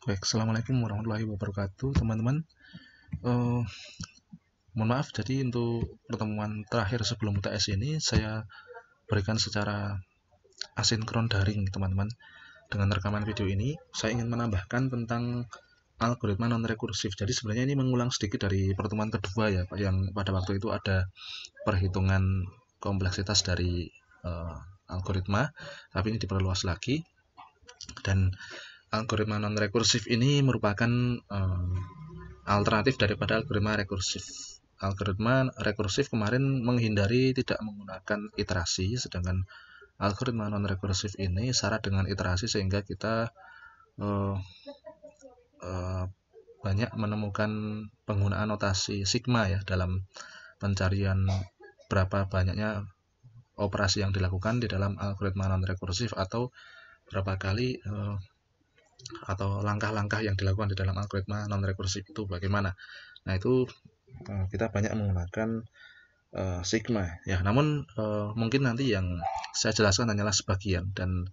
Baik, Assalamualaikum warahmatullahi wabarakatuh teman-teman uh, Mohon maaf, jadi untuk pertemuan terakhir sebelum UTS ini Saya berikan secara asinkron daring teman-teman Dengan rekaman video ini, saya ingin menambahkan tentang algoritma non-rekursif Jadi sebenarnya ini mengulang sedikit dari pertemuan kedua ya pak Yang pada waktu itu ada perhitungan kompleksitas dari uh, algoritma Tapi ini diperluas lagi dan algoritma non rekursif ini merupakan um, alternatif daripada algoritma rekursif. Algoritma rekursif kemarin menghindari tidak menggunakan iterasi, sedangkan algoritma non rekursif ini syarat dengan iterasi sehingga kita uh, uh, banyak menemukan penggunaan notasi sigma ya dalam pencarian berapa banyaknya operasi yang dilakukan di dalam algoritma non rekursif atau berapa kali uh, atau langkah-langkah yang dilakukan di dalam algoritma non rekursif itu bagaimana. Nah, itu eh, kita banyak menggunakan uh, sigma ya. Namun uh, mungkin nanti yang saya jelaskan hanyalah sebagian dan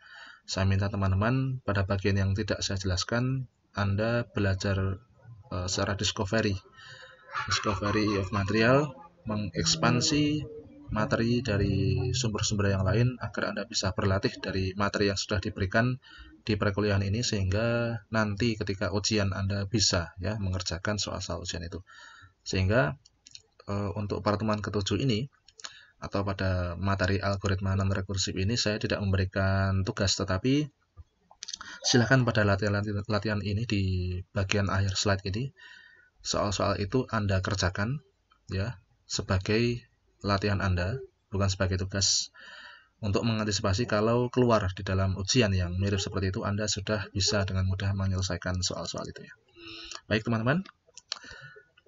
saya minta teman-teman pada bagian yang tidak saya jelaskan Anda belajar uh, secara discovery. Discovery of material mengekspansi materi dari sumber-sumber yang lain agar Anda bisa berlatih dari materi yang sudah diberikan di perkuliahan ini sehingga nanti ketika ujian Anda bisa ya mengerjakan soal-soal ujian itu. Sehingga e, untuk pertemuan ketujuh ini atau pada materi algoritma non rekursif ini saya tidak memberikan tugas tetapi silakan pada latihan-latihan ini di bagian akhir slide ini soal-soal itu Anda kerjakan ya sebagai latihan Anda, bukan sebagai tugas untuk mengantisipasi kalau keluar di dalam ujian yang mirip seperti itu Anda sudah bisa dengan mudah menyelesaikan soal-soal itu ya. Baik teman-teman.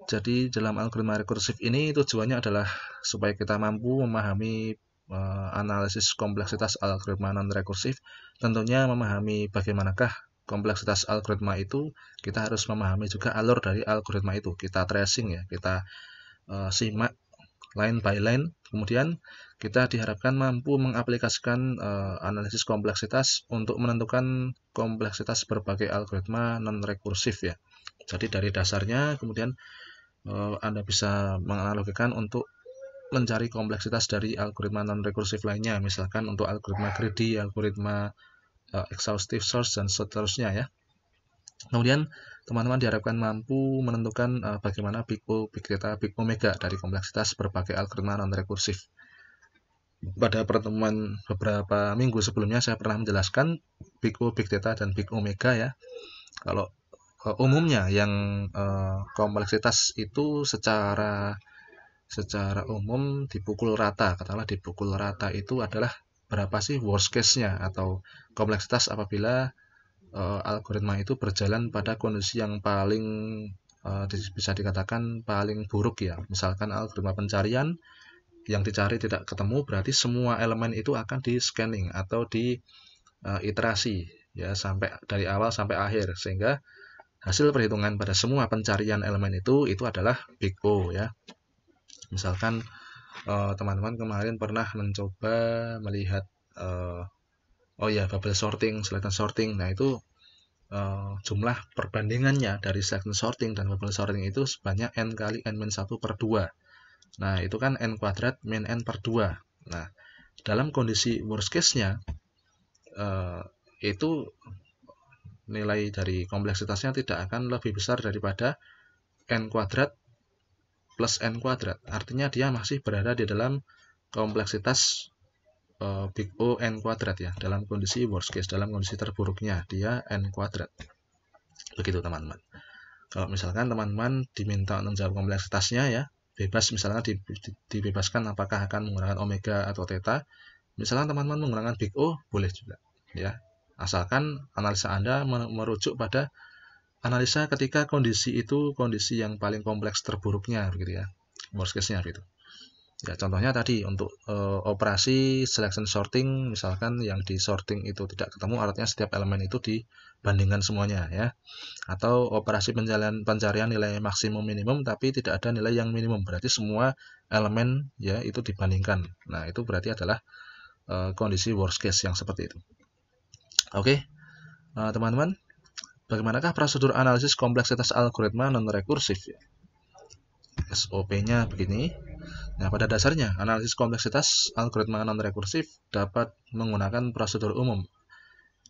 Jadi dalam algoritma rekursif ini tujuannya adalah supaya kita mampu memahami e, analisis kompleksitas algoritma non rekursif. Tentunya memahami bagaimanakah kompleksitas algoritma itu, kita harus memahami juga alur dari algoritma itu. Kita tracing ya, kita e, simak line by line. Kemudian kita diharapkan mampu mengaplikasikan uh, analisis kompleksitas untuk menentukan kompleksitas berbagai algoritma non-rekursif ya. Jadi dari dasarnya kemudian uh, Anda bisa menganalogikan untuk mencari kompleksitas dari algoritma non-rekursif lainnya, misalkan untuk algoritma greedy, algoritma uh, exhaustive search dan seterusnya ya. Kemudian teman-teman diharapkan mampu menentukan uh, bagaimana big O, big data, big omega dari kompleksitas berbagai algoritma non-rekursif. Pada pertemuan beberapa minggu sebelumnya saya pernah menjelaskan big O, big data dan big omega ya. Kalau uh, umumnya yang uh, kompleksitas itu secara secara umum dipukul rata, katakanlah dipukul rata itu adalah berapa sih worst case-nya atau kompleksitas apabila uh, algoritma itu berjalan pada kondisi yang paling uh, bisa dikatakan paling buruk ya. Misalkan algoritma pencarian yang dicari tidak ketemu berarti semua elemen itu akan di scanning atau di uh, iterasi ya sampai dari awal sampai akhir sehingga hasil perhitungan pada semua pencarian elemen itu itu adalah big O ya. Misalkan teman-teman uh, kemarin pernah mencoba melihat uh, oh ya bubble sorting selection sorting nah itu uh, jumlah perbandingannya dari selection sorting dan bubble sorting itu sebanyak n kali n min satu per dua, nah itu kan n kuadrat min n per dua, nah dalam kondisi worst case nya uh, eh, itu nilai dari kompleksitasnya tidak akan lebih besar daripada n kuadrat plus n kuadrat artinya dia masih berada di dalam kompleksitas uh, big O n kuadrat ya dalam kondisi worst case dalam kondisi terburuknya dia n kuadrat begitu teman-teman kalau misalkan teman-teman diminta untuk menjawab kompleksitasnya ya bebas misalnya dibebaskan apakah akan menggunakan omega atau theta misalnya teman-teman menggunakan big O boleh juga ya asalkan analisa Anda merujuk pada analisa ketika kondisi itu kondisi yang paling kompleks terburuknya begitu ya worst case-nya gitu Ya, contohnya tadi untuk e, operasi selection sorting misalkan yang di sorting itu tidak ketemu artinya setiap elemen itu dibandingkan semuanya ya. Atau operasi pencarian pencarian nilai maksimum minimum tapi tidak ada nilai yang minimum. Berarti semua elemen ya itu dibandingkan. Nah, itu berarti adalah e, kondisi worst case yang seperti itu. Oke. Okay. Eh, teman-teman, bagaimanakah prosedur analisis kompleksitas algoritma non rekursif SOP-nya begini. Nah, pada dasarnya, analisis kompleksitas algoritma non-rekursif dapat menggunakan prosedur umum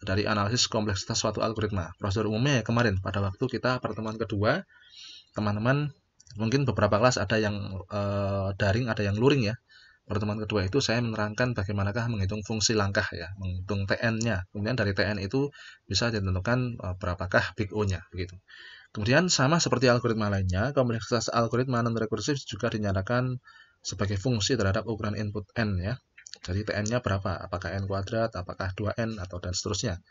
dari analisis kompleksitas suatu algoritma. Prosedur umumnya ya kemarin, pada waktu kita pertemuan kedua, teman-teman mungkin beberapa kelas ada yang e, daring, ada yang luring ya. Pertemuan kedua itu saya menerangkan bagaimanakah menghitung fungsi langkah ya, menghitung TN-nya. Kemudian dari TN itu bisa ditentukan eh, berapakah big O-nya begitu. Kemudian sama seperti algoritma lainnya, kompleksitas algoritma non-rekursif juga dinyatakan sebagai fungsi terhadap ukuran input n ya. Jadi tn-nya berapa? Apakah n kuadrat, apakah 2n atau dan seterusnya.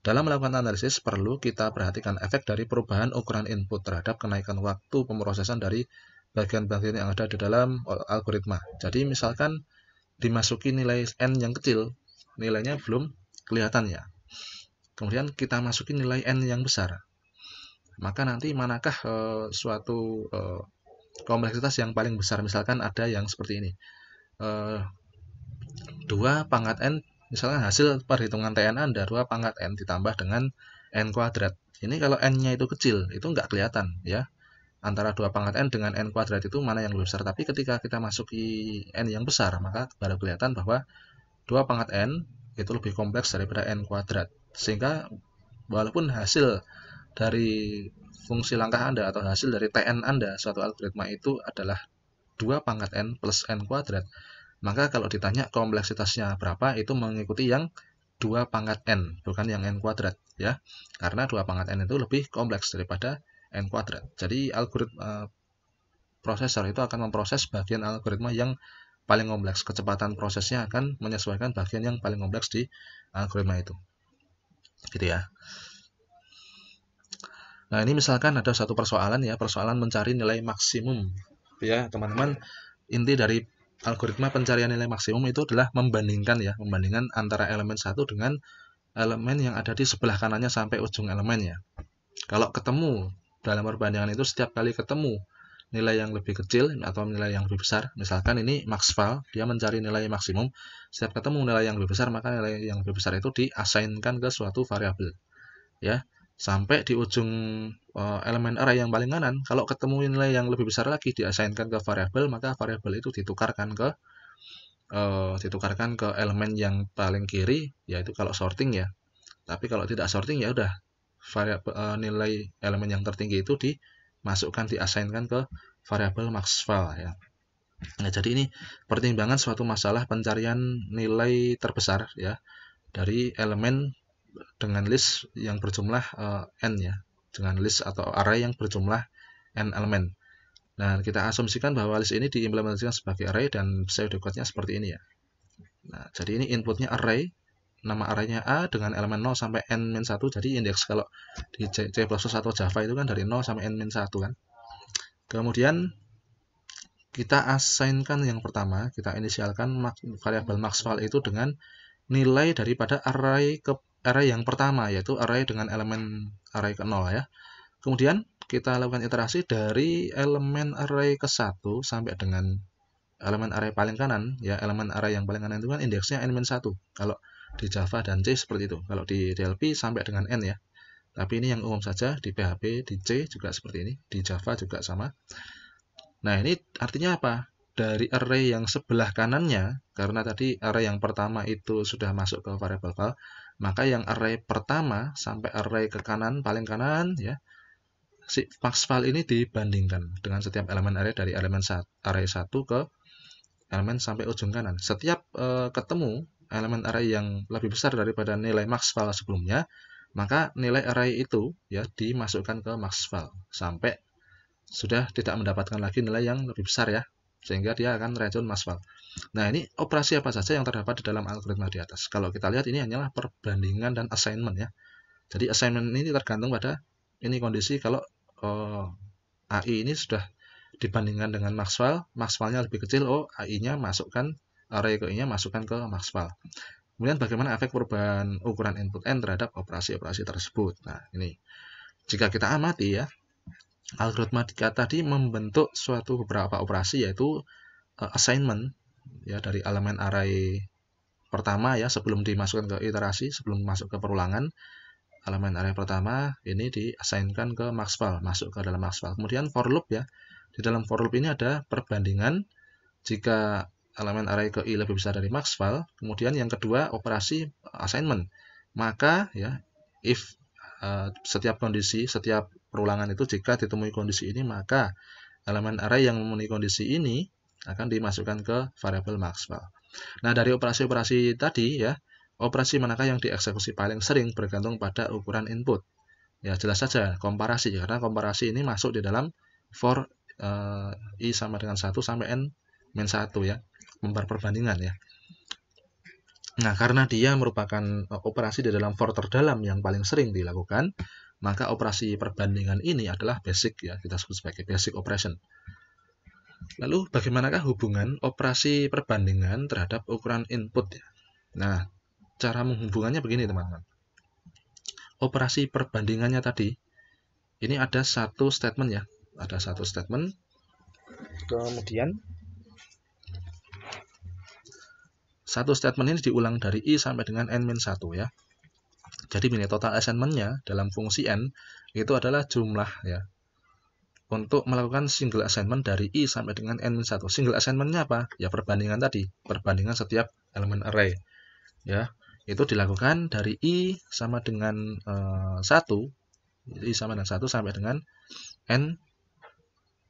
Dalam melakukan analisis perlu kita perhatikan efek dari perubahan ukuran input terhadap kenaikan waktu pemrosesan dari bagian-bagian yang ada di dalam algoritma. Jadi misalkan dimasuki nilai n yang kecil, nilainya belum kelihatan ya. Kemudian kita masuki nilai n yang besar, maka nanti manakah e, suatu e, kompleksitas yang paling besar misalkan ada yang seperti ini eh, dua 2 pangkat n misalkan hasil perhitungan TN Anda 2 pangkat n ditambah dengan n kuadrat ini kalau n-nya itu kecil itu nggak kelihatan ya antara dua pangkat n dengan n kuadrat itu mana yang lebih besar tapi ketika kita masuki n yang besar maka baru kelihatan bahwa dua pangkat n itu lebih kompleks daripada n kuadrat sehingga walaupun hasil dari fungsi langkah Anda atau hasil dari TN Anda suatu algoritma itu adalah 2 pangkat N plus N kuadrat. Maka kalau ditanya kompleksitasnya berapa, itu mengikuti yang 2 pangkat N, bukan yang N kuadrat. ya Karena 2 pangkat N itu lebih kompleks daripada N kuadrat. Jadi algoritma e, prosesor itu akan memproses bagian algoritma yang paling kompleks. Kecepatan prosesnya akan menyesuaikan bagian yang paling kompleks di algoritma itu. Gitu ya. Nah, ini misalkan ada satu persoalan ya, persoalan mencari nilai maksimum. Ya, teman-teman, inti dari algoritma pencarian nilai maksimum itu adalah membandingkan ya, membandingkan antara elemen satu dengan elemen yang ada di sebelah kanannya sampai ujung elemennya. Kalau ketemu dalam perbandingan itu setiap kali ketemu nilai yang lebih kecil atau nilai yang lebih besar, misalkan ini max file, dia mencari nilai maksimum, setiap ketemu nilai yang lebih besar, maka nilai yang lebih besar itu diassignkan ke suatu variabel. Ya, sampai di ujung uh, elemen array yang paling kanan kalau ketemu nilai yang lebih besar lagi diasainkan ke variabel maka variabel itu ditukarkan ke uh, ditukarkan ke elemen yang paling kiri yaitu kalau sorting ya tapi kalau tidak sorting ya udah variabel uh, nilai elemen yang tertinggi itu dimasukkan diasainkan ke variabel maxval ya nah jadi ini pertimbangan suatu masalah pencarian nilai terbesar ya dari elemen dengan list yang berjumlah uh, n ya dengan list atau array yang berjumlah n elemen nah kita asumsikan bahwa list ini diimplementasikan sebagai array dan code nya seperti ini ya nah jadi ini inputnya array nama arraynya A dengan elemen 0 sampai n-1 jadi indeks kalau di C++ atau Java itu kan dari 0 sampai n-1 kan kemudian kita assignkan yang pertama kita inisialkan variabel maxval itu dengan nilai daripada array ke array yang pertama yaitu array dengan elemen array ke 0 ya. Kemudian kita lakukan iterasi dari elemen array ke 1 sampai dengan elemen array paling kanan ya elemen array yang paling kanan itu kan indeksnya n-1 kalau di Java dan C seperti itu kalau di DLP sampai dengan n ya tapi ini yang umum saja di PHP di C juga seperti ini di Java juga sama nah ini artinya apa dari array yang sebelah kanannya karena tadi array yang pertama itu sudah masuk ke variable file maka yang array pertama sampai array ke kanan paling kanan ya si max file ini dibandingkan dengan setiap elemen array dari elemen sat, array 1 ke elemen sampai ujung kanan. Setiap e, ketemu elemen array yang lebih besar daripada nilai max file sebelumnya, maka nilai array itu ya dimasukkan ke max file sampai sudah tidak mendapatkan lagi nilai yang lebih besar ya, sehingga dia akan racun max file. Nah, ini operasi apa saja yang terdapat di dalam algoritma di atas. Kalau kita lihat ini hanyalah perbandingan dan assignment ya. Jadi assignment ini tergantung pada ini kondisi kalau oh, eh, AI ini sudah dibandingkan dengan Maxwell, Maxwellnya lebih kecil, oh AI-nya masukkan array ke nya masukkan ke Maxwell. Kemudian bagaimana efek perubahan ukuran input n terhadap operasi-operasi tersebut. Nah, ini. Jika kita amati ya, algoritma tadi membentuk suatu beberapa operasi yaitu eh, assignment ya dari elemen array pertama ya sebelum dimasukkan ke iterasi sebelum masuk ke perulangan elemen array pertama ini diasainkan ke maxval masuk ke dalam maxval kemudian for loop ya di dalam for loop ini ada perbandingan jika elemen array ke i lebih besar dari maxval kemudian yang kedua operasi assignment maka ya if uh, setiap kondisi setiap perulangan itu jika ditemui kondisi ini maka elemen array yang memenuhi kondisi ini akan dimasukkan ke variabel maksimal. Nah, dari operasi-operasi tadi ya, operasi manakah yang dieksekusi paling sering bergantung pada ukuran input. Ya, jelas saja komparasi karena komparasi ini masuk di dalam for uh, i sama dengan 1 sampai n min 1 ya, membar perbandingan ya. Nah, karena dia merupakan eh, operasi di dalam for terdalam yang paling sering dilakukan, maka operasi perbandingan ini adalah basic ya, kita sebut sebagai basic operation. Lalu bagaimanakah hubungan operasi perbandingan terhadap ukuran input ya? Nah, cara menghubungannya begini teman-teman. Operasi perbandingannya tadi ini ada satu statement ya, ada satu statement. Kemudian satu statement ini diulang dari i sampai dengan n-1 ya. Jadi nilai total assignment-nya dalam fungsi n itu adalah jumlah ya, untuk melakukan single assignment dari i e sampai dengan n-1. Single assignmentnya apa? Ya perbandingan tadi, perbandingan setiap elemen array. Ya, itu dilakukan dari i e sama dengan uh, 1 i sama dengan 1 sampai dengan n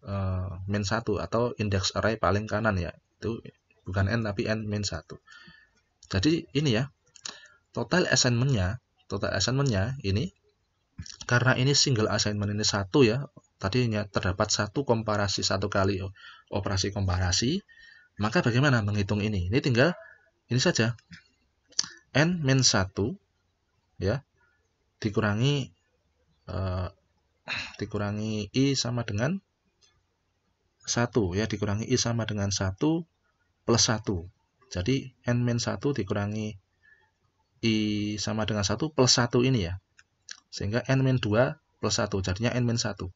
uh, min 1 atau indeks array paling kanan ya. Itu bukan n tapi n min 1. Jadi ini ya. Total assignmentnya, total assignmentnya ini karena ini single assignment ini satu ya tadi hanya terdapat satu komparasi satu kali operasi komparasi, maka bagaimana menghitung ini? Ini tinggal ini saja. N min satu ya dikurangi eh, dikurangi I sama dengan satu ya dikurangi I sama dengan satu plus satu. Jadi N min satu dikurangi I sama dengan satu plus satu ini ya. Sehingga N min dua plus satu, jadinya N min satu.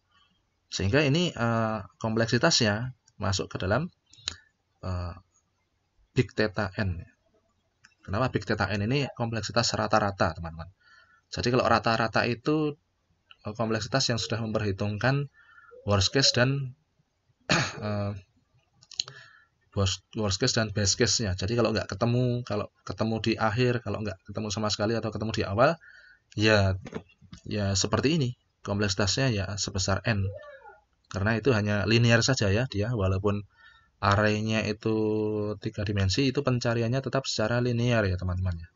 Sehingga ini uh, kompleksitasnya masuk ke dalam uh, big theta n. Kenapa big theta n ini kompleksitas rata-rata, teman-teman? Jadi kalau rata-rata itu eh, kompleksitas yang sudah memperhitungkan worst case dan uh, worst case dan best case-nya. Jadi kalau nggak ketemu, kalau ketemu di akhir, kalau nggak ketemu sama sekali atau ketemu di awal, ya ya seperti ini kompleksitasnya ya sebesar n karena itu hanya linear saja ya dia walaupun arenya itu tiga dimensi itu pencariannya tetap secara linear ya teman-teman ya.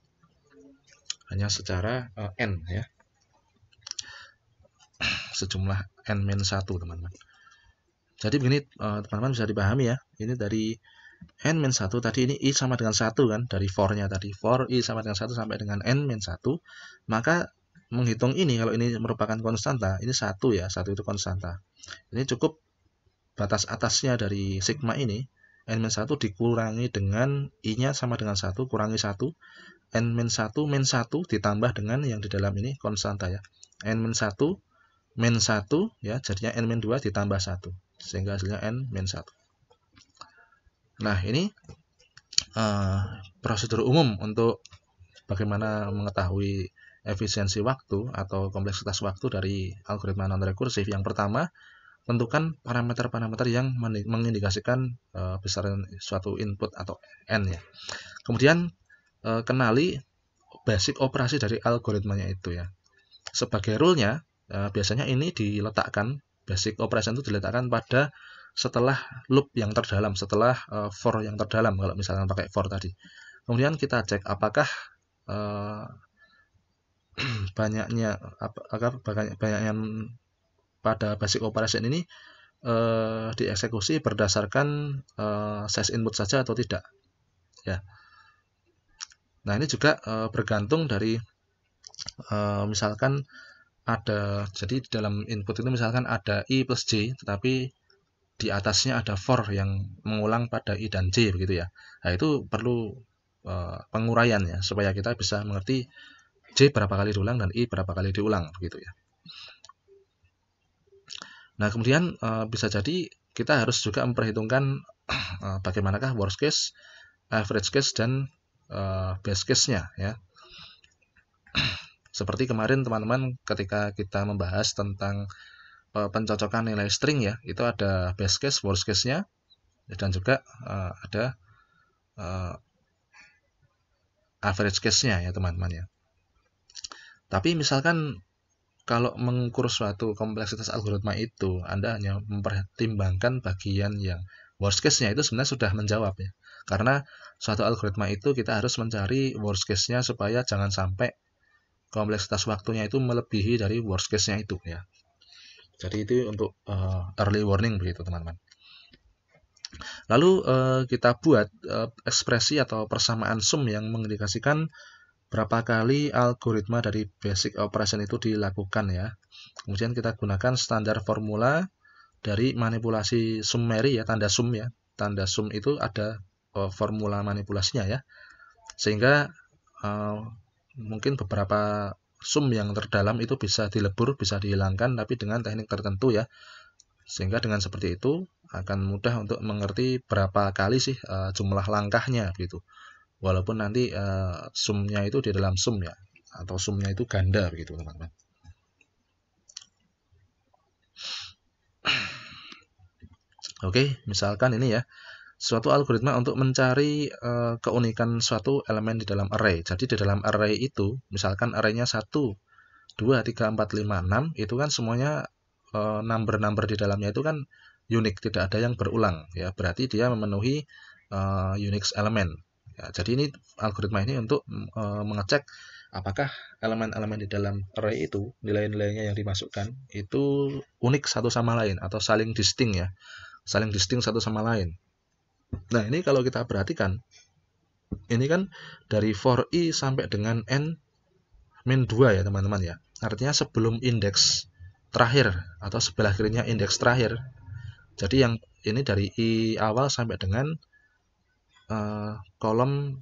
hanya secara uh, n ya sejumlah n 1 teman-teman jadi begini eh, teman-teman uh, bisa dipahami ya ini dari n 1 tadi ini i sama dengan 1 kan dari for nya tadi for i sama dengan 1 sampai dengan n 1 maka menghitung ini kalau ini merupakan konstanta ini satu ya satu itu konstanta ini cukup batas atasnya dari sigma ini n-1 dikurangi dengan i-nya sama dengan satu kurangi satu n-1 min satu ditambah dengan yang di dalam ini konstanta ya n-1 min 1 ya jadinya n-2 ditambah 1 sehingga hasilnya n-1 nah ini uh, prosedur umum untuk bagaimana mengetahui efisiensi waktu atau kompleksitas waktu dari algoritma non-rekursif. Yang pertama, tentukan parameter-parameter yang mengindikasikan e, besaran suatu input atau n ya. Kemudian e, kenali basic operasi dari algoritmanya itu ya. Sebagai rule-nya e, biasanya ini diletakkan basic operasi itu diletakkan pada setelah loop yang terdalam, setelah e, for yang terdalam kalau misalnya pakai for tadi. Kemudian kita cek apakah e, banyaknya agar banyak banyaknya pada basic operation ini eh, dieksekusi berdasarkan eh, size input saja atau tidak ya nah ini juga eh, bergantung dari eh, misalkan ada jadi di dalam input itu misalkan ada i plus j tetapi di atasnya ada for yang mengulang pada i dan j begitu ya nah itu perlu eh, penguraian ya supaya kita bisa mengerti C berapa kali diulang dan I berapa kali diulang begitu ya. Nah, kemudian e, bisa jadi kita harus juga memperhitungkan e, bagaimanakah worst case, average case dan e, best case-nya ya. Seperti kemarin teman-teman ketika kita membahas tentang e, pencocokan nilai string ya, itu ada best case, worst case-nya dan juga e, ada e, average case-nya ya teman-teman ya. Tapi misalkan kalau mengukur suatu kompleksitas algoritma itu, Anda hanya mempertimbangkan bagian yang worst case-nya itu sebenarnya sudah menjawab ya. Karena suatu algoritma itu kita harus mencari worst case-nya supaya jangan sampai kompleksitas waktunya itu melebihi dari worst case-nya itu ya. Jadi itu untuk uh, early warning begitu teman-teman. Lalu uh, kita buat uh, ekspresi atau persamaan sum yang mengindikasikan berapa kali algoritma dari basic operation itu dilakukan ya. Kemudian kita gunakan standar formula dari manipulasi summary ya, tanda sum ya. Tanda sum itu ada uh, formula manipulasinya ya. Sehingga uh, mungkin beberapa sum yang terdalam itu bisa dilebur, bisa dihilangkan tapi dengan teknik tertentu ya. Sehingga dengan seperti itu akan mudah untuk mengerti berapa kali sih uh, jumlah langkahnya gitu walaupun nanti uh, sumnya itu di dalam sum ya atau sumnya itu ganda begitu teman-teman Oke, misalkan ini ya, suatu algoritma untuk mencari uh, keunikan suatu elemen di dalam array. Jadi di dalam array itu, misalkan arraynya 1, 2, 3, 4, 5, 6, itu kan semuanya eh, number-number uh, di dalamnya itu kan unik, tidak ada yang berulang. ya. Berarti dia memenuhi uh, Unix elemen. Ya, jadi ini algoritma ini untuk mm, e, mengecek apakah elemen-elemen di dalam array itu nilai-nilainya yang dimasukkan itu unik satu sama lain atau saling distinct ya, saling distinct satu sama lain. Nah ini kalau kita perhatikan, ini kan dari for i sampai dengan n min 2 ya teman-teman ya. Artinya sebelum indeks terakhir atau sebelah kirinya indeks terakhir. Jadi yang ini dari i awal sampai dengan Eh, kolom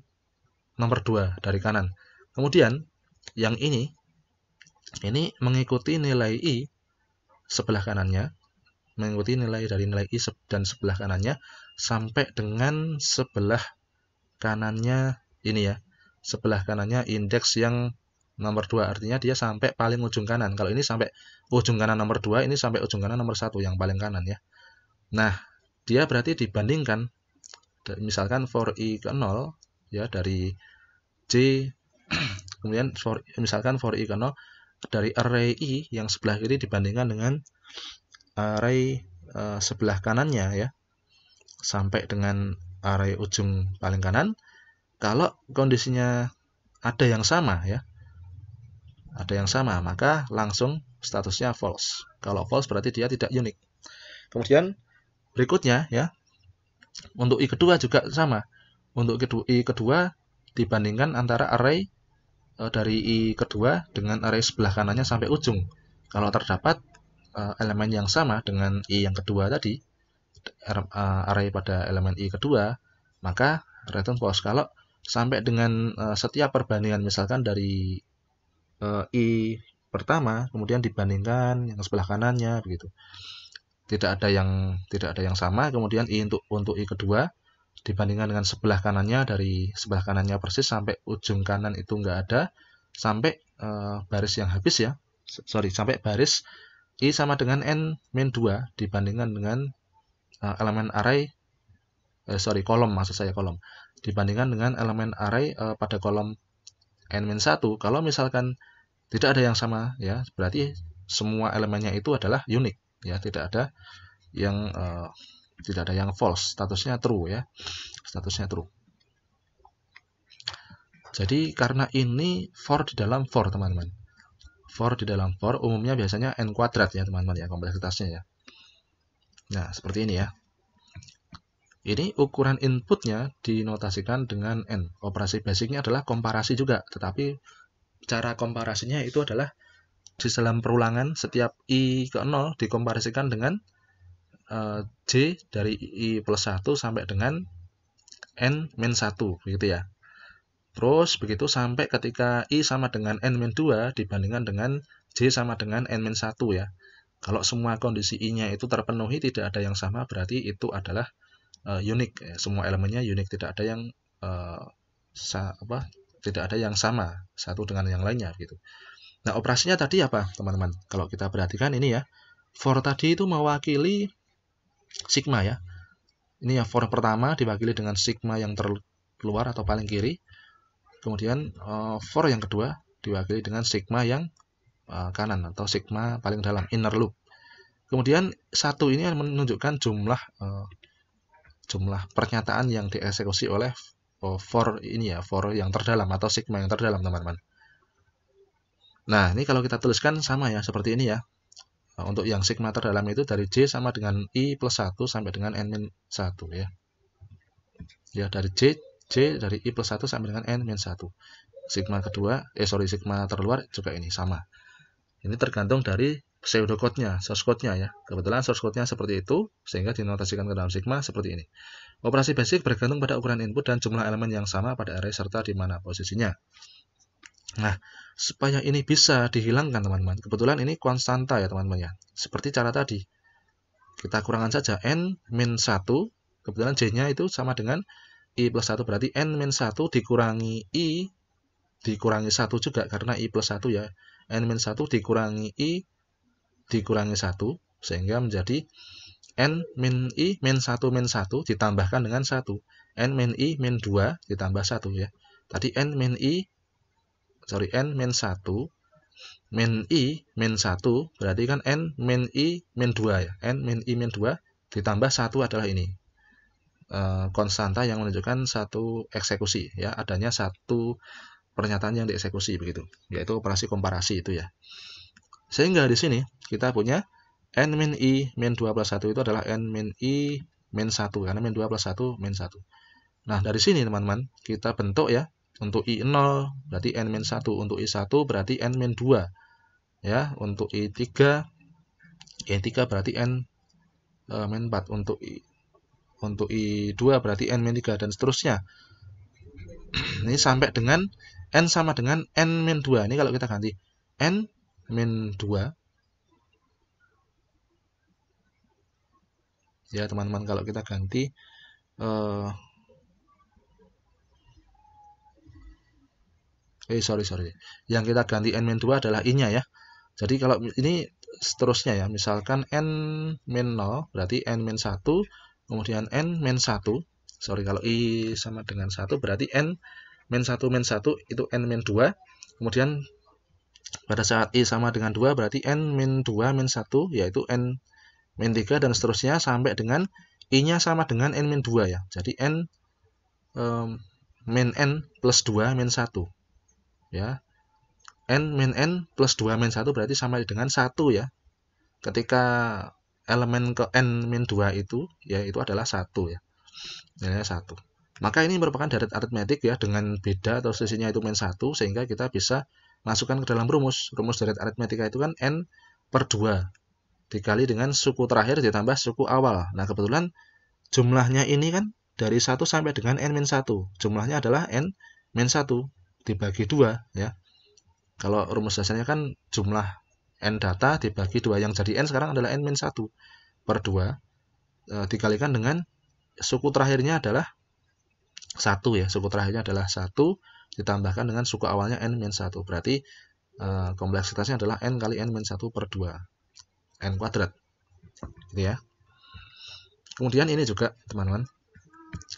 nomor 2 dari kanan. Kemudian yang ini ini mengikuti nilai i sebelah kanannya, mengikuti nilai dari nilai i dan sebelah kanannya sampai dengan sebelah kanannya ini ya. Sebelah kanannya indeks yang nomor 2 artinya dia sampai paling ujung kanan. Kalau ini sampai ujung kanan nomor 2, ini sampai ujung kanan nomor 1 yang paling kanan ya. Nah, dia berarti dibandingkan misalkan for i ke 0 ya dari j kemudian for misalkan for i ke 0 dari array i yang sebelah kiri dibandingkan dengan array uh, sebelah kanannya ya sampai dengan array ujung paling kanan kalau kondisinya ada yang sama ya ada yang sama maka langsung statusnya false kalau false berarti dia tidak unik kemudian berikutnya ya untuk I kedua juga sama. Untuk kedua, I kedua dibandingkan antara array e, dari I kedua dengan array sebelah kanannya sampai ujung. Kalau terdapat e, elemen yang sama dengan I yang kedua tadi, er, e, array pada elemen I kedua, maka return false. Kalau sampai dengan setiap perbandingan misalkan dari I pertama kemudian dibandingkan yang sebelah kanannya begitu tidak ada yang tidak ada yang sama kemudian i untuk untuk i kedua dibandingkan dengan sebelah kanannya dari sebelah kanannya persis sampai ujung kanan itu enggak ada sampai e, baris yang habis ya sorry sampai baris i sama dengan n min 2 dibandingkan dengan e, elemen array e, sorry kolom maksud saya kolom dibandingkan dengan elemen array e, pada kolom n min 1 kalau misalkan tidak ada yang sama ya berarti semua elemennya itu adalah unik ya tidak ada yang uh, tidak ada yang false statusnya true ya statusnya true jadi karena ini for di dalam for teman-teman for di dalam for umumnya biasanya n kuadrat ya teman-teman ya kompleksitasnya ya nah seperti ini ya ini ukuran inputnya dinotasikan dengan N. Operasi basicnya adalah komparasi juga, tetapi cara komparasinya itu adalah di dalam perulangan setiap i ke 0 dikomparasikan dengan e, j dari i plus 1 sampai dengan n min 1 begitu ya. Terus begitu sampai ketika i sama dengan n min 2 dibandingkan dengan j sama dengan n min 1 ya. Kalau semua kondisi i-nya itu terpenuhi tidak ada yang sama berarti itu adalah e, unik. Semua elemennya unik tidak ada yang e, sa apa tidak ada yang sama satu dengan yang lainnya gitu. Nah, operasinya tadi apa, teman-teman? Kalau kita perhatikan ini ya, for tadi itu mewakili sigma ya. Ini ya for pertama diwakili dengan sigma yang terluar atau paling kiri. Kemudian eh, for yang kedua diwakili dengan sigma yang eh, kanan atau sigma paling dalam inner loop. Kemudian satu ini menunjukkan jumlah eh, jumlah pernyataan yang dieksekusi oleh oh, for ini ya, for yang terdalam atau sigma yang terdalam, teman-teman. Nah, ini kalau kita tuliskan sama ya, seperti ini ya. Nah, untuk yang sigma terdalam itu dari J sama dengan I plus 1 sampai dengan N min 1 ya. Ya, dari J, J dari I plus 1 sampai dengan N min 1. Sigma kedua, eh sorry, sigma terluar juga ini sama. Ini tergantung dari pseudocode-nya, source code-nya ya. Kebetulan source code-nya seperti itu, sehingga dinotasikan ke dalam sigma seperti ini. Operasi basic bergantung pada ukuran input dan jumlah elemen yang sama pada array serta di mana posisinya. Nah, supaya ini bisa dihilangkan teman-teman. Kebetulan ini konstanta ya teman-teman ya. Seperti cara tadi. Kita kurangkan saja n min 1. Kebetulan j-nya itu sama dengan i plus 1. Berarti n min 1 dikurangi i dikurangi 1 juga karena i plus 1 ya. n min 1 dikurangi i dikurangi 1 sehingga menjadi n min i min 1 min 1 ditambahkan dengan 1. n min i min 2 ditambah 1 ya. Tadi n min i sorry n min 1 min i min 1 berarti kan n min i min 2 ya n min i min 2 ditambah 1 adalah ini e, konstanta yang menunjukkan satu eksekusi ya adanya satu pernyataan yang dieksekusi begitu yaitu operasi komparasi itu ya sehingga di sini kita punya n min i min 2 plus 1 itu adalah n min i min 1 karena min 2 plus 1 min 1 nah dari sini teman-teman kita bentuk ya untuk I0 berarti N-1, untuk I1 berarti N-2. Ya, untuk I3 I3 berarti N-4, e, untuk I untuk I2 berarti N-3 dan seterusnya. Ini sampai dengan N sama dengan N-2. Ini kalau kita ganti N-2 ya teman-teman kalau kita ganti e, eh sorry sorry yang kita ganti n 2 adalah i nya ya jadi kalau ini seterusnya ya misalkan n 0 berarti n 1 kemudian n 1 sorry kalau i sama dengan 1 berarti n 1 min 1 itu n 2 kemudian pada saat i sama dengan 2 berarti n 2 min 1 yaitu n min 3 dan seterusnya sampai dengan i nya sama dengan n min 2 ya jadi n um, min n plus 2 min 1 ya n min n plus 2 min 1 berarti sama dengan 1 ya ketika elemen ke n min 2 itu ya itu adalah 1 ya nilainya 1 maka ini merupakan deret aritmetik ya dengan beda atau sisinya itu min 1 sehingga kita bisa masukkan ke dalam rumus rumus deret aritmetika itu kan n per 2 dikali dengan suku terakhir ditambah suku awal nah kebetulan jumlahnya ini kan dari 1 sampai dengan n-1. min Jumlahnya adalah n-1. min dibagi dua ya kalau rumus dasarnya kan jumlah n data dibagi dua yang jadi n sekarang adalah n min satu per dua e, dikalikan dengan suku terakhirnya adalah satu ya suku terakhirnya adalah satu ditambahkan dengan suku awalnya n min satu berarti e, kompleksitasnya adalah n kali n min satu per dua n kuadrat gitu ya kemudian ini juga teman-teman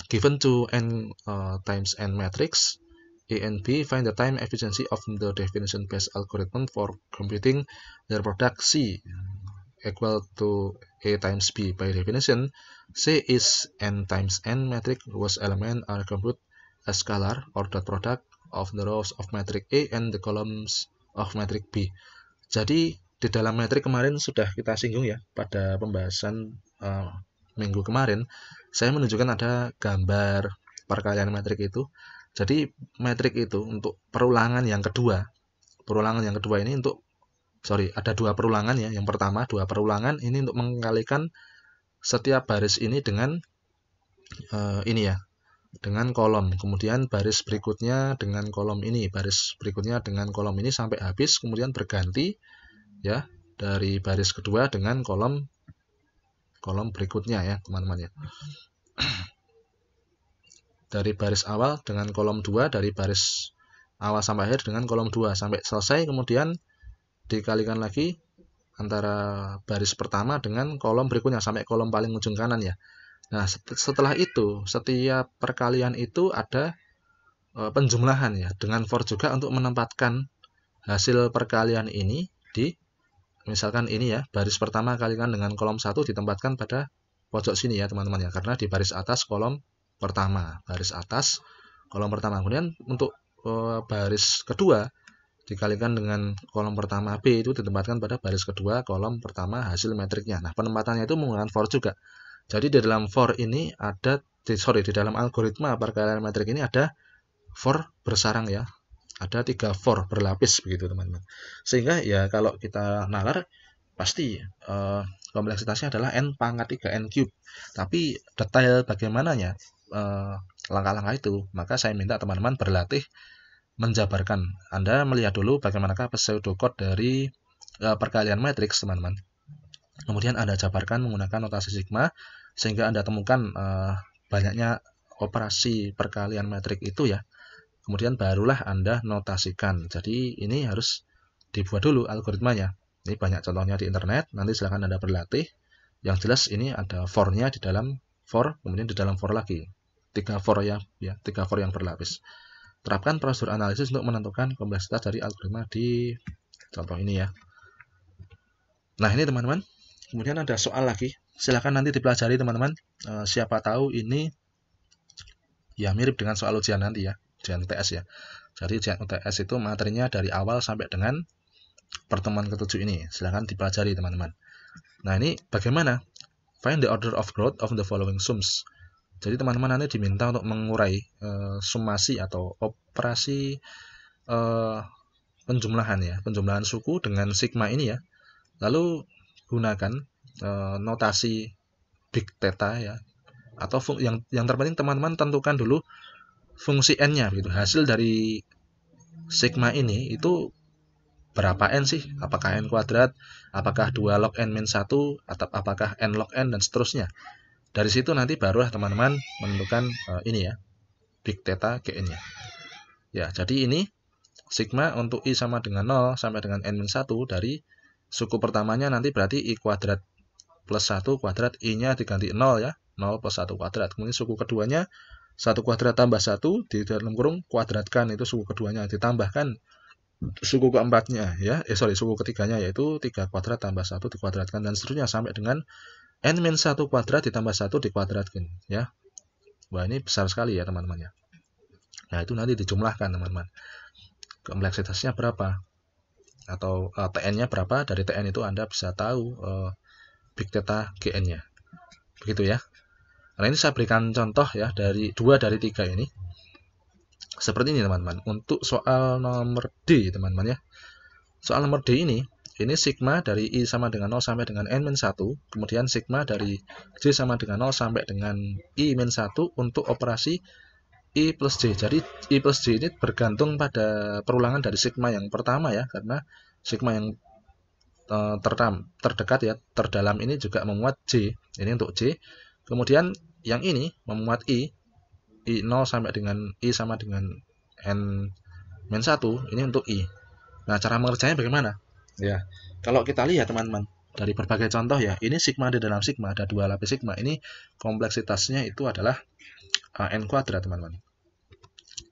given to n uh, times n matrix A and B. Find the time efficiency of the definition-based algorithm for computing their product C equal to A times B. By definition, C is N times N matrix whose elements are computed as scalar or dot product of the rows of matrix A and the columns of matrix B. Jadi di dalam matrix kemarin sudah kita singgung ya pada pembahasan uh, minggu kemarin saya menunjukkan ada gambar perkalian matrik itu jadi metrik itu untuk perulangan yang kedua. Perulangan yang kedua ini untuk sorry ada dua perulangan ya. Yang pertama dua perulangan ini untuk mengkalikan setiap baris ini dengan eh, ini ya dengan kolom kemudian baris berikutnya dengan kolom ini baris berikutnya dengan kolom ini sampai habis kemudian berganti ya dari baris kedua dengan kolom kolom berikutnya ya teman-teman ya dari baris awal dengan kolom 2 dari baris awal sampai akhir dengan kolom 2 sampai selesai kemudian dikalikan lagi antara baris pertama dengan kolom berikutnya sampai kolom paling ujung kanan ya. Nah, setelah itu setiap perkalian itu ada eh, penjumlahan ya dengan for juga untuk menempatkan hasil perkalian ini di misalkan ini ya, baris pertama kalikan dengan kolom 1 ditempatkan pada pojok sini ya teman-teman ya karena di baris atas kolom pertama baris atas kolom pertama kemudian untuk eh, baris kedua dikalikan dengan kolom pertama B itu ditempatkan pada baris kedua kolom pertama hasil metriknya nah penempatannya itu menggunakan for juga jadi di dalam for ini ada di, sorry di dalam algoritma perkalian metrik ini ada for bersarang ya ada tiga for berlapis begitu teman-teman sehingga ya kalau kita nalar pasti uh, kompleksitasnya adalah n pangkat 3 n cube tapi detail bagaimananya Eh, langkah-langkah itu, maka saya minta teman-teman berlatih menjabarkan. Anda melihat dulu bagaimanakah pseudocode dari eh, perkalian matriks, teman-teman. Kemudian Anda jabarkan menggunakan notasi sigma sehingga Anda temukan eh, banyaknya operasi perkalian matrik itu ya. Kemudian barulah Anda notasikan. Jadi ini harus dibuat dulu algoritmanya. Ini banyak contohnya di internet, nanti silahkan Anda berlatih. Yang jelas ini ada for-nya di dalam for, kemudian di dalam for lagi tiga for ya, ya tiga for yang berlapis. Terapkan prosedur analisis untuk menentukan kompleksitas dari algoritma di contoh ini ya. Nah ini teman-teman, kemudian ada soal lagi. Silahkan nanti dipelajari teman-teman. E, siapa tahu ini ya mirip dengan soal ujian nanti ya, ujian UTS ya. Jadi ujian UTS itu materinya dari awal sampai dengan pertemuan ketujuh ini. Silahkan dipelajari teman-teman. Nah ini bagaimana? Find the order of growth of the following sums. Jadi teman-teman nanti diminta untuk mengurai e, eh, sumasi atau operasi e, penjumlahan ya, penjumlahan suku dengan sigma ini ya. Lalu gunakan e, notasi big theta ya atau yang yang terpenting teman-teman tentukan dulu fungsi n-nya gitu. Hasil dari sigma ini itu berapa n sih? Apakah n kuadrat? Apakah 2 log n min 1? Atau apakah n log n dan seterusnya? Dari situ nanti barulah teman-teman menentukan uh, ini ya, big theta GN-nya. Ya, jadi ini sigma untuk I sama dengan 0 sampai dengan N-1 dari suku pertamanya nanti berarti I kuadrat plus 1 kuadrat I-nya diganti 0 ya, 0 plus 1 kuadrat. Kemudian suku keduanya 1 kuadrat tambah 1 di dalam kurung kuadratkan itu suku keduanya ditambahkan suku keempatnya ya eh sorry suku ketiganya yaitu 3 kuadrat tambah 1 dikuadratkan dan seterusnya sampai dengan N-1 kuadrat ditambah 1 dikuadratkan. Ya. Wah ini besar sekali ya teman-teman ya. Nah itu nanti dijumlahkan teman-teman. Kompleksitasnya berapa? Atau uh, eh, TN-nya berapa? Dari TN itu Anda bisa tahu uh, Big Theta GN-nya. Begitu ya. Nah ini saya berikan contoh ya dari dua dari tiga ini. Seperti ini teman-teman. Untuk soal nomor D teman-teman ya. Soal nomor D ini ini sigma dari I sama dengan 0 sampai dengan N min 1, kemudian sigma dari J sama dengan 0 sampai dengan I min 1 untuk operasi I plus J. Jadi I plus J ini bergantung pada perulangan dari sigma yang pertama ya, karena sigma yang eh, terdam, terdekat ya, terdalam ini juga memuat J. Ini untuk J. Kemudian yang ini memuat I, I 0 sampai dengan I sama dengan N min 1, ini untuk I. Nah, cara mengerjanya bagaimana? Ya, kalau kita lihat teman-teman dari berbagai contoh ya, ini sigma di dalam sigma ada dua lapis sigma. Ini kompleksitasnya itu adalah eh, n kuadrat teman-teman.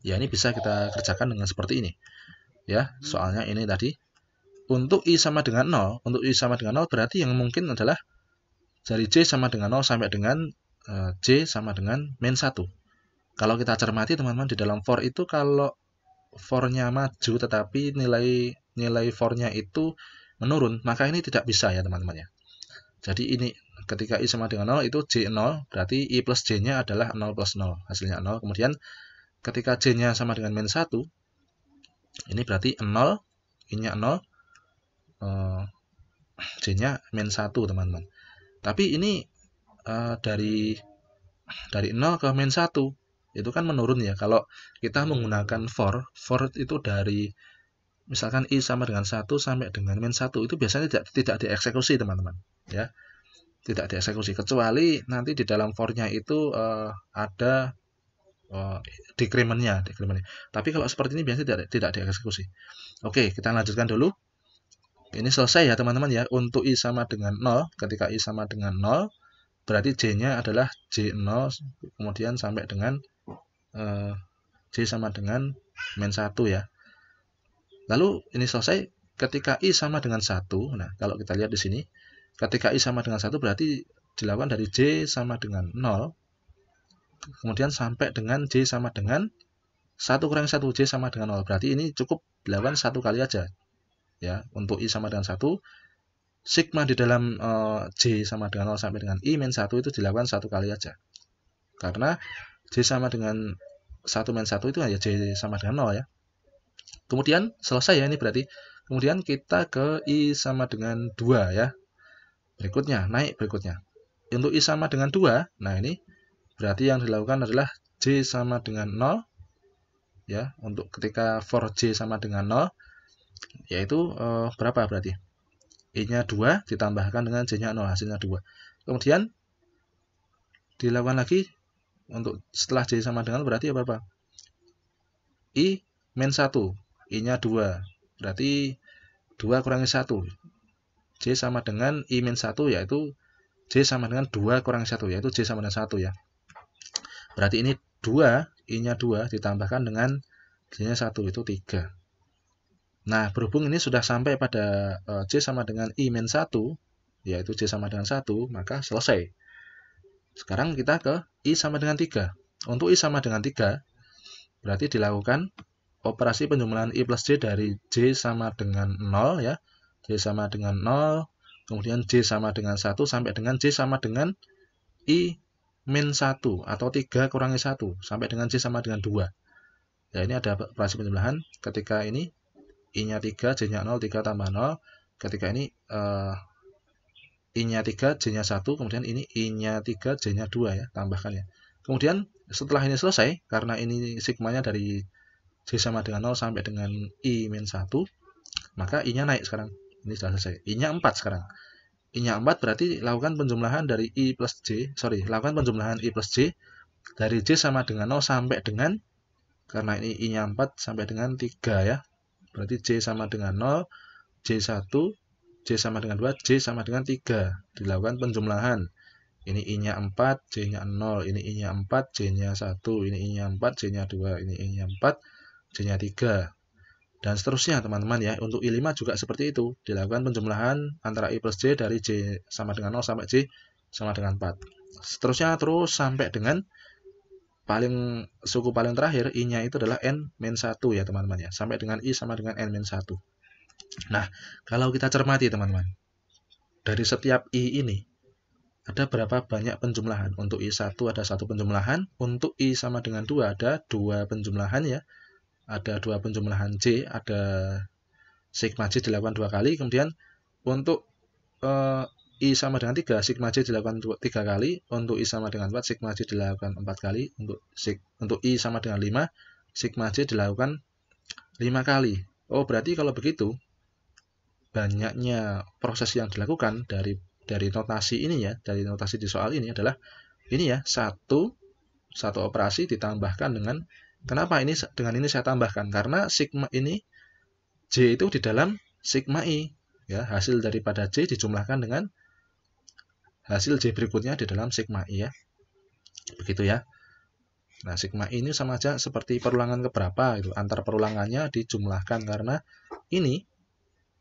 Ya, ini bisa kita kerjakan dengan seperti ini. Ya, soalnya ini tadi untuk i sama dengan 0, untuk i sama dengan 0 berarti yang mungkin adalah dari j sama dengan 0 sampai dengan eh, j sama dengan min 1. Kalau kita cermati teman-teman di dalam for itu kalau fornya maju tetapi nilai nilai fornya itu menurun, maka ini tidak bisa ya teman-teman ya. Jadi ini ketika I sama dengan 0 itu J0, berarti I plus J-nya adalah 0 plus 0, hasilnya 0. Kemudian ketika J-nya sama dengan minus 1, ini berarti 0, I-nya 0, eh, J-nya minus 1 teman-teman. Tapi ini eh, dari dari 0 ke minus 1, itu kan menurun ya. Kalau kita menggunakan for, for itu dari misalkan i sama dengan 1 sampai dengan min 1 itu biasanya tidak tidak dieksekusi teman-teman ya tidak dieksekusi kecuali nanti di dalam for-nya itu uh, ada uh, decrementnya tapi kalau seperti ini biasanya tidak tidak dieksekusi oke kita lanjutkan dulu ini selesai ya teman-teman ya untuk i sama dengan 0 ketika i sama dengan 0 berarti j-nya adalah j0 kemudian sampai dengan uh, j sama dengan min 1 ya Lalu ini selesai ketika I sama dengan satu. Nah, kalau kita lihat di sini, ketika I sama dengan satu berarti dilakukan dari J sama dengan nol Kemudian sampai dengan J sama dengan satu kurang satu J sama dengan nol. Berarti ini cukup dilakukan satu kali aja. Ya, untuk I sama dengan satu sigma di dalam e, J sama dengan nol sampai dengan I min satu itu dilakukan satu kali aja. Karena J sama dengan satu min satu itu hanya J sama dengan nol ya. Kemudian selesai ya ini berarti. Kemudian kita ke I sama dengan 2 ya. Berikutnya, naik berikutnya. Untuk I sama dengan 2, nah ini berarti yang dilakukan adalah J sama dengan 0. Ya, untuk ketika for J sama dengan 0, yaitu eh, berapa berarti? I-nya 2 ditambahkan dengan J-nya 0, hasilnya 2. Kemudian dilakukan lagi untuk setelah J sama dengan berarti apa? apa? I min 1 I-nya 2. Berarti 2 kurangi 1. J sama dengan I min 1 yaitu J sama dengan 2 kurangi 1 yaitu J sama dengan 1 ya. Berarti ini 2, I-nya 2 ditambahkan dengan J-nya 1 itu 3. Nah, berhubung ini sudah sampai pada e, J sama dengan I min 1, yaitu J sama dengan 1, maka selesai. Sekarang kita ke I sama dengan 3. Untuk I sama dengan 3, berarti dilakukan operasi penjumlahan i plus j dari j sama dengan 0 ya. J sama dengan 0, kemudian j sama dengan 1 sampai dengan j sama dengan i min 1 atau 3 kurangi 1 sampai dengan j sama dengan 2. Ya, ini ada operasi penjumlahan ketika ini i-nya 3, j-nya 0, 3 tambah 0. Ketika ini uh, i-nya 3, j-nya 1, kemudian ini i-nya 3, j-nya 2 ya, tambahkan ya. Kemudian setelah ini selesai, karena ini sigmanya dari C sama dengan 0 sampai dengan I min 1, maka I-nya naik sekarang. Ini sudah selesai. I-nya 4 sekarang. I-nya 4 berarti lakukan penjumlahan dari I plus J, sorry, lakukan penjumlahan I plus J dari J sama dengan 0 sampai dengan, karena ini I-nya 4 sampai dengan 3 ya. Berarti J sama dengan 0, J1, J sama dengan 2, J sama dengan 3. Dilakukan penjumlahan. Ini I-nya 4, J-nya 0, ini I-nya 4, J-nya 1, ini I-nya 4, J-nya 2, ini I-nya 4, C-nya 3. Dan seterusnya teman-teman ya. Untuk I5 juga seperti itu. Dilakukan penjumlahan antara I plus J dari J sama dengan 0 sampai J sama dengan 4. Seterusnya terus sampai dengan paling suku paling terakhir i-nya itu adalah n min 1 ya teman-teman ya sampai dengan i sama dengan n min 1 nah kalau kita cermati teman-teman dari setiap i ini ada berapa banyak penjumlahan untuk i1 ada satu penjumlahan untuk i sama dengan 2 ada dua penjumlahan ya ada dua penjumlahan C, ada sigma C dilakukan dua kali, kemudian untuk e, I sama dengan 3, sigma C dilakukan tiga kali, untuk I sama dengan 4, sigma C dilakukan empat kali, untuk, sig, untuk I sama dengan 5, sigma C dilakukan lima kali. Oh, berarti kalau begitu, banyaknya proses yang dilakukan dari dari notasi ini ya, dari notasi di soal ini adalah ini ya, satu satu operasi ditambahkan dengan Kenapa ini dengan ini saya tambahkan? Karena sigma ini J itu di dalam sigma I. Ya, hasil daripada J dijumlahkan dengan hasil J berikutnya di dalam sigma I ya. Begitu ya. Nah, sigma I ini sama aja seperti perulangan keberapa itu. Antar perulangannya dijumlahkan karena ini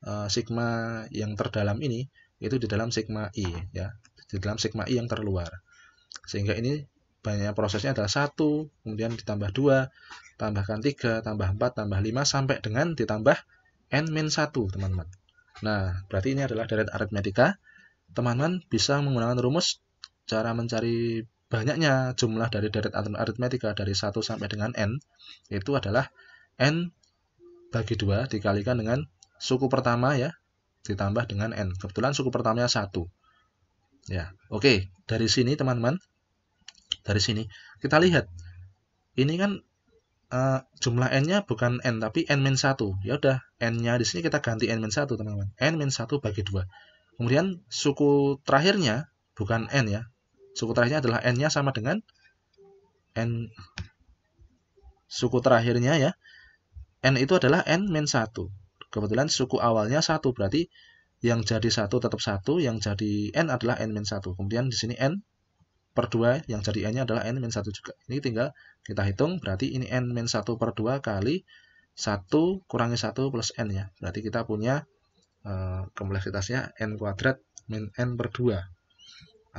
eh, sigma yang terdalam ini itu di dalam sigma I ya, di dalam sigma I yang terluar. Sehingga ini banyak prosesnya adalah satu kemudian ditambah dua tambahkan tiga tambah empat tambah lima sampai dengan ditambah n min satu teman-teman nah berarti ini adalah deret aritmetika teman-teman bisa menggunakan rumus cara mencari banyaknya jumlah dari deret aritmetika dari satu sampai dengan n itu adalah n bagi dua dikalikan dengan suku pertama ya ditambah dengan n. Kebetulan suku pertamanya satu. Ya, oke. Dari sini teman-teman dari sini kita lihat ini kan uh, jumlah n-nya bukan n tapi n min 1. Ya udah, n-nya di sini kita ganti n min 1, teman-teman. n min 1 bagi dua Kemudian suku terakhirnya bukan n ya. Suku terakhirnya adalah n-nya sama dengan n suku terakhirnya ya. n itu adalah n min 1. Kebetulan suku awalnya satu berarti yang jadi satu tetap satu yang jadi n adalah n min 1. Kemudian di sini n per 2 yang jadi n-nya adalah n min 1 juga. Ini tinggal kita hitung, berarti ini n min 1 per 2 kali 1 kurangi 1 plus n ya. Berarti kita punya e, kompleksitasnya n kuadrat min n per 2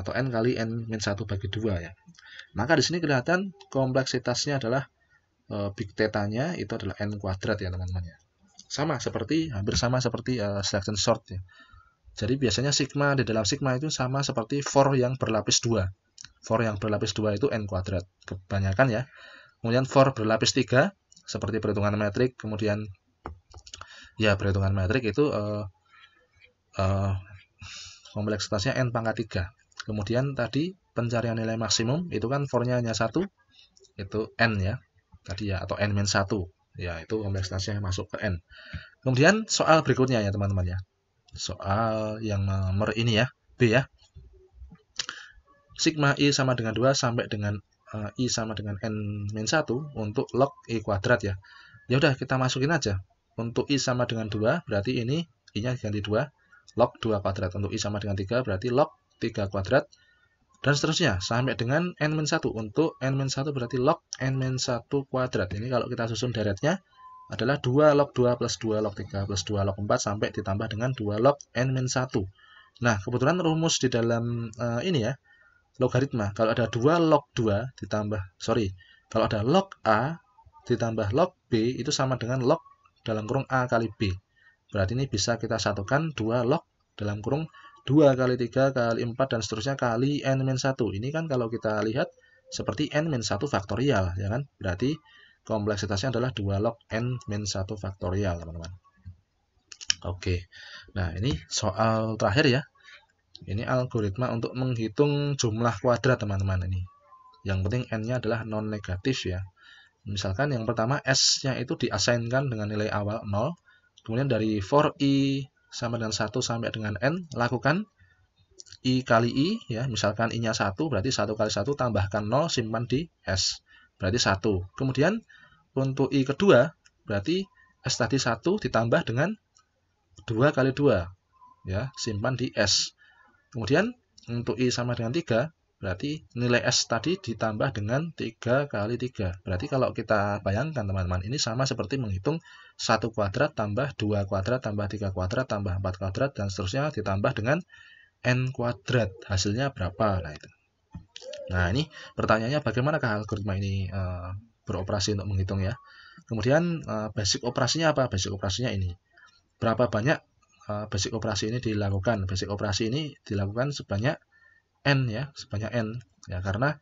atau n kali n min 1 bagi 2 ya. Maka di sini kelihatan kompleksitasnya adalah e, big tetanya itu adalah n kuadrat ya teman-teman ya. Sama seperti hampir sama seperti e, selection sort ya. Jadi biasanya sigma di dalam sigma itu sama seperti for yang berlapis 2 for yang berlapis 2 itu n kuadrat kebanyakan ya kemudian for berlapis 3 seperti perhitungan metrik kemudian ya perhitungan metrik itu uh, uh, kompleksitasnya n pangkat 3 kemudian tadi pencarian nilai maksimum itu kan four-nya hanya satu itu n ya tadi ya atau n minus 1 ya itu kompleksitasnya masuk ke n kemudian soal berikutnya ya teman-teman ya soal yang nomor ini ya B ya sigma i sama dengan 2 sampai dengan uh, i sama dengan n min 1 untuk log i kuadrat ya. Ya udah kita masukin aja. Untuk i sama dengan 2 berarti ini i-nya diganti 2 log 2 kuadrat. Untuk i sama dengan 3 berarti log 3 kuadrat dan seterusnya sampai dengan n min 1 untuk n min 1 berarti log n min 1 kuadrat ini kalau kita susun deretnya adalah 2 log 2 plus 2 log 3 plus 2 log 4 sampai ditambah dengan 2 log n min 1 nah kebetulan rumus di dalam uh, ini ya logaritma. Kalau ada 2 log 2 ditambah, sorry, kalau ada log A ditambah log B itu sama dengan log dalam kurung A kali B. Berarti ini bisa kita satukan 2 log dalam kurung 2 kali 3 kali 4 dan seterusnya kali N-1. Ini kan kalau kita lihat seperti N-1 faktorial, ya kan? Berarti kompleksitasnya adalah 2 log N-1 faktorial, teman-teman. Oke, nah ini soal terakhir ya. Ini algoritma untuk menghitung jumlah kuadrat teman-teman ini. Yang penting n-nya adalah non negatif ya. Misalkan yang pertama s-nya itu diasainkan dengan nilai awal 0, kemudian dari for i sama dengan 1 sampai dengan n lakukan i kali i ya, misalkan i-nya 1 berarti 1 kali 1 tambahkan 0 simpan di s. Berarti 1. Kemudian untuk i kedua berarti s tadi 1 ditambah dengan 2 kali 2 ya, simpan di s. Kemudian untuk I sama dengan 3, berarti nilai S tadi ditambah dengan 3 kali 3. Berarti kalau kita bayangkan teman-teman, ini sama seperti menghitung 1 kuadrat tambah 2 kuadrat tambah 3 kuadrat tambah 4 kuadrat, dan seterusnya ditambah dengan N kuadrat. Hasilnya berapa? Nah, itu. Nah, ini pertanyaannya bagaimanakah algoritma ini eh, beroperasi untuk menghitung ya. Kemudian eh, basic operasinya apa? Basic operasinya ini. Berapa banyak Eh, basic operasi ini dilakukan. Basic operasi ini dilakukan sebanyak n ya, sebanyak n ya karena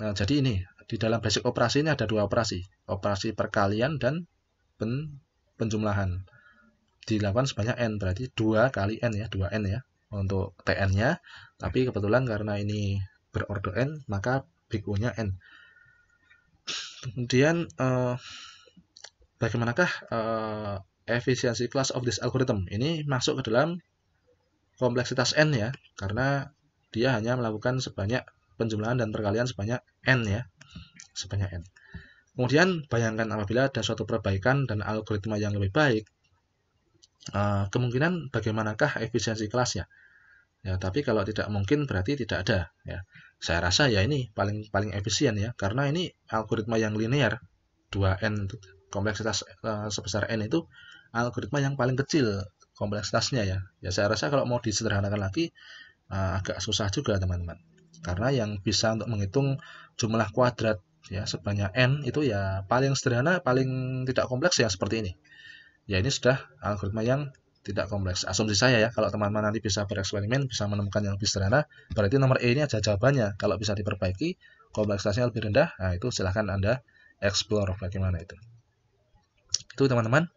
nah, jadi ini di dalam basic operasi ini ada dua operasi, operasi perkalian dan pen, penjumlahan. Dilakukan sebanyak n berarti dua kali n ya, dua n ya untuk tn-nya. Tapi kebetulan karena ini berordo n maka big O-nya n. Kemudian eh, bagaimanakah eh, efisiensi class of this algorithm. Ini masuk ke dalam kompleksitas n ya, karena dia hanya melakukan sebanyak penjumlahan dan perkalian sebanyak n ya, sebanyak n. Kemudian bayangkan apabila ada suatu perbaikan dan algoritma yang lebih baik, eh, kemungkinan bagaimanakah efisiensi kelasnya? Ya, tapi kalau tidak mungkin berarti tidak ada. Ya. Saya rasa ya ini paling paling efisien ya, karena ini algoritma yang linear 2n itu kompleksitas eh, sebesar n itu algoritma yang paling kecil kompleksitasnya ya. Ya saya rasa kalau mau disederhanakan lagi uh, agak susah juga teman-teman. Karena yang bisa untuk menghitung jumlah kuadrat ya sebanyak n itu ya paling sederhana, paling tidak kompleks ya seperti ini. Ya ini sudah algoritma yang tidak kompleks. Asumsi saya ya, kalau teman-teman nanti bisa bereksperimen, bisa menemukan yang lebih sederhana, berarti nomor E ini aja jawabannya. Kalau bisa diperbaiki, kompleksitasnya lebih rendah, nah itu silahkan Anda explore bagaimana itu. Itu teman-teman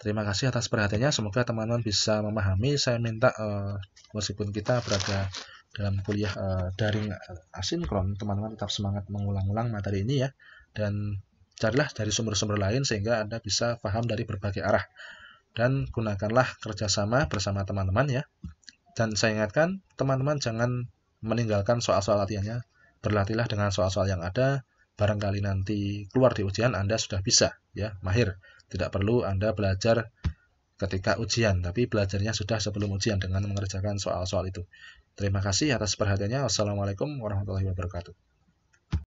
Terima kasih atas perhatiannya. Semoga teman-teman bisa memahami. Saya minta uh, meskipun kita berada dalam kuliah uh, daring asinkron, teman-teman tetap semangat mengulang-ulang materi ini ya. Dan carilah dari sumber-sumber lain sehingga Anda bisa paham dari berbagai arah. Dan gunakanlah kerjasama bersama teman-teman ya. Dan saya ingatkan, teman-teman jangan meninggalkan soal-soal latihannya. Berlatihlah dengan soal-soal yang ada. Barangkali nanti keluar di ujian Anda sudah bisa ya, mahir. Tidak perlu Anda belajar ketika ujian, tapi belajarnya sudah sebelum ujian dengan mengerjakan soal-soal itu. Terima kasih atas perhatiannya. Wassalamualaikum warahmatullahi wabarakatuh.